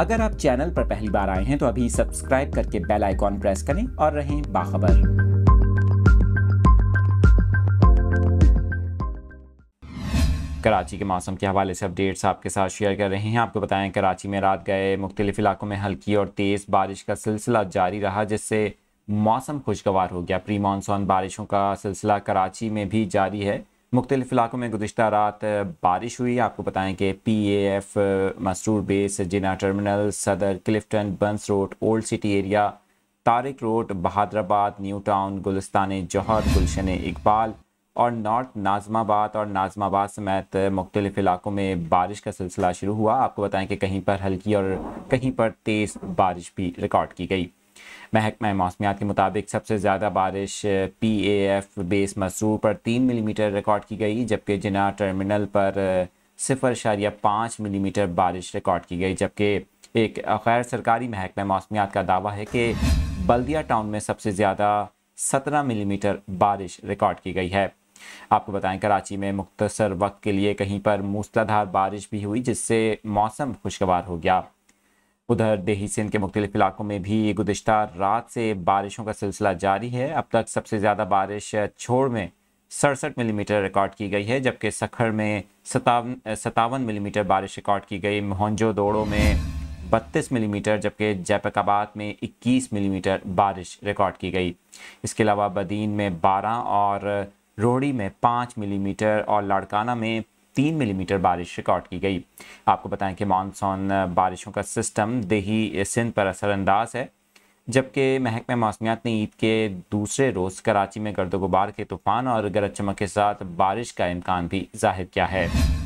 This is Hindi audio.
अगर आप चैनल पर पहली बार आए हैं तो अभी सब्सक्राइब करके बेल आइकॉन प्रेस करें और रहें बाखबर कराची के मौसम के हवाले से अपडेट्स आपके साथ शेयर कर रहे हैं आपको बताएं कराची में रात गए मुख्तलिफ इलाकों में हल्की और तेज़ बारिश का सिलसिला जारी रहा जिससे मौसम खुशगवार हो गया प्री मानसून बारिशों का सिलसिला कराची में भी जारी है मुख्तलिफ इलाकों में गुजशत रात बारिश हुई आपको बताएं कि P F Masroor base Jinnah terminal Saddar Clifton Burns road old city area Tariq road Bahadurabad new town Gulistan Jauhar Gulshan Iqbal और नॉर्थ नाजमाबाद और नाजमाबाद समेत मुख्तलिफ इलाकों में बारिश का सिलसिला शुरू हुआ आपको बताएं कि कहीं पर हल्की और कहीं पर तेज़ बारिश भी रिकॉर्ड की गई महकमा मौसमियात के मुताबिक सबसे ज़्यादा बारिश P A F base Masroor पर तीन मिलीमीटर रिकॉर्ड की गई जबकि जिना टर्मिनल पर सिफर शारिया पाँच मिलीमीटर बारिश रिकॉर्ड की गई जबकि एक गैर सरकारी महकमा मौसमियात का दावा है कि बल्दिया टाउन में सबसे ज़्यादा सत्रह मिलीमीटर बारिश रिकॉर्ड की गई है आपको बताएं कराची में मुख्तसर वक्त के लिए कहीं पर मूसलाधार बारिश भी हुई जिससे मौसम खुशगवार हो गया उधर देही सिंध के मुख्तलिफ इलाकों में भी गुजशत रात से बारिशों का सिलसिला जारी है अब तक सबसे ज़्यादा बारिश छोड़ में सड़सठ मिलीमीटर रिकॉर्ड की गई है जबकि सखर में सतावन सतावन मिलीमीटर बारिश रिकॉर्ड की गई मोहनजो दौड़ों में बत्तीस मिलीमीटर जबकि जयपकाबाद में इक्कीस मिलीमीटर बारिश रिकॉर्ड की गई इसके अलावा बदीन में बारह और रोड़ी में पाँच मिलीमीटर और लाड़काना में तीन मिलीमीटर बारिश रिकॉर्ड की गई आपको बताएं कि मानसून बारिशों का सिस्टम दही सिंध पर असरअंदाज है जबकि महकमे मौसमियात ने ईद के दूसरे रोज़ कराची में गर्द गुबार के तूफान और गरज चमक के साथ बारिश का इम्कान भी जाहिर किया है